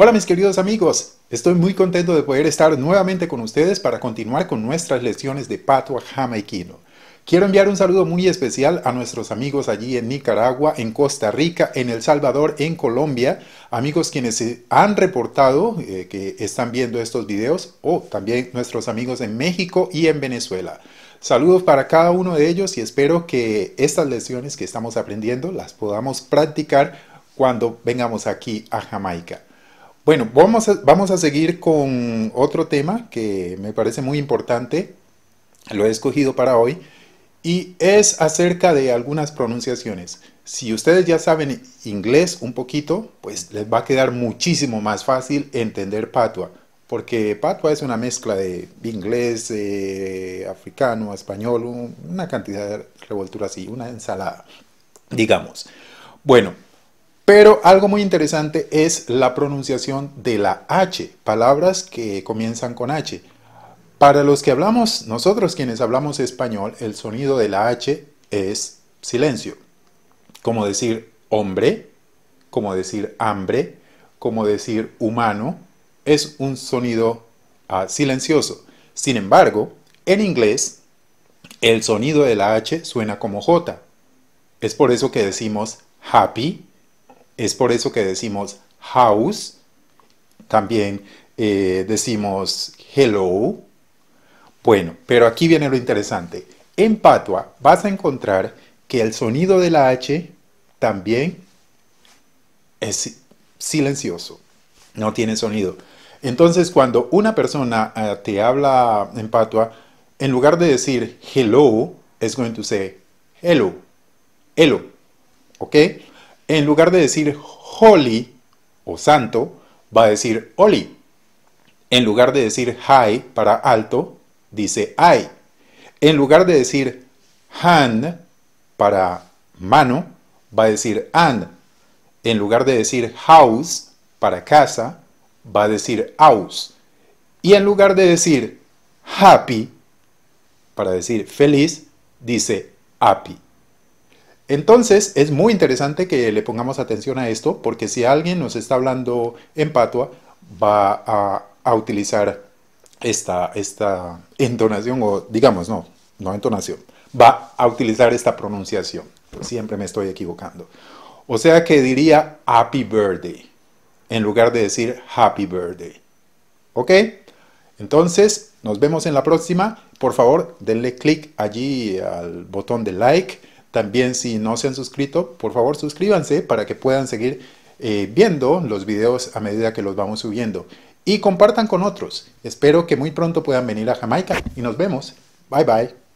Hola mis queridos amigos, estoy muy contento de poder estar nuevamente con ustedes para continuar con nuestras lecciones de patua jamaiquino. Quiero enviar un saludo muy especial a nuestros amigos allí en Nicaragua, en Costa Rica, en El Salvador, en Colombia, amigos quienes han reportado eh, que están viendo estos videos o también nuestros amigos en México y en Venezuela. Saludos para cada uno de ellos y espero que estas lecciones que estamos aprendiendo las podamos practicar cuando vengamos aquí a Jamaica. Bueno, vamos a, vamos a seguir con otro tema que me parece muy importante, lo he escogido para hoy, y es acerca de algunas pronunciaciones. Si ustedes ya saben inglés un poquito, pues les va a quedar muchísimo más fácil entender patua, porque patua es una mezcla de inglés, eh, africano, español, una cantidad de revoltura así, una ensalada, digamos. Bueno, pero algo muy interesante es la pronunciación de la H, palabras que comienzan con H. Para los que hablamos, nosotros quienes hablamos español, el sonido de la H es silencio. Como decir hombre, como decir hambre, como decir humano, es un sonido ah, silencioso. Sin embargo, en inglés, el sonido de la H suena como J. Es por eso que decimos happy, es por eso que decimos house, también eh, decimos hello. Bueno, pero aquí viene lo interesante. En Patua vas a encontrar que el sonido de la H también es silencioso, no tiene sonido. Entonces, cuando una persona eh, te habla en patua, en lugar de decir hello, es going to say hello, hello, ¿ok? en lugar de decir holy o santo, va a decir oli. En lugar de decir high para alto, dice I. En lugar de decir han para mano, va a decir and. En lugar de decir house para casa, va a decir house. Y en lugar de decir happy, para decir feliz, dice happy. Entonces es muy interesante que le pongamos atención a esto porque si alguien nos está hablando en patua va a, utilizar esta, esta entonación o digamos no, no entonación, va a utilizar esta pronunciación. Siempre me estoy equivocando. O sea que diría happy birthday en lugar de decir happy birthday. ¿Ok? Entonces nos vemos en la próxima. Por favor, denle click allí al botón de like también si no se han suscrito, por favor suscríbanse para que puedan seguir eh, viendo los videos a medida que los vamos subiendo. Y compartan con otros. Espero que muy pronto puedan venir a Jamaica y nos vemos. Bye bye.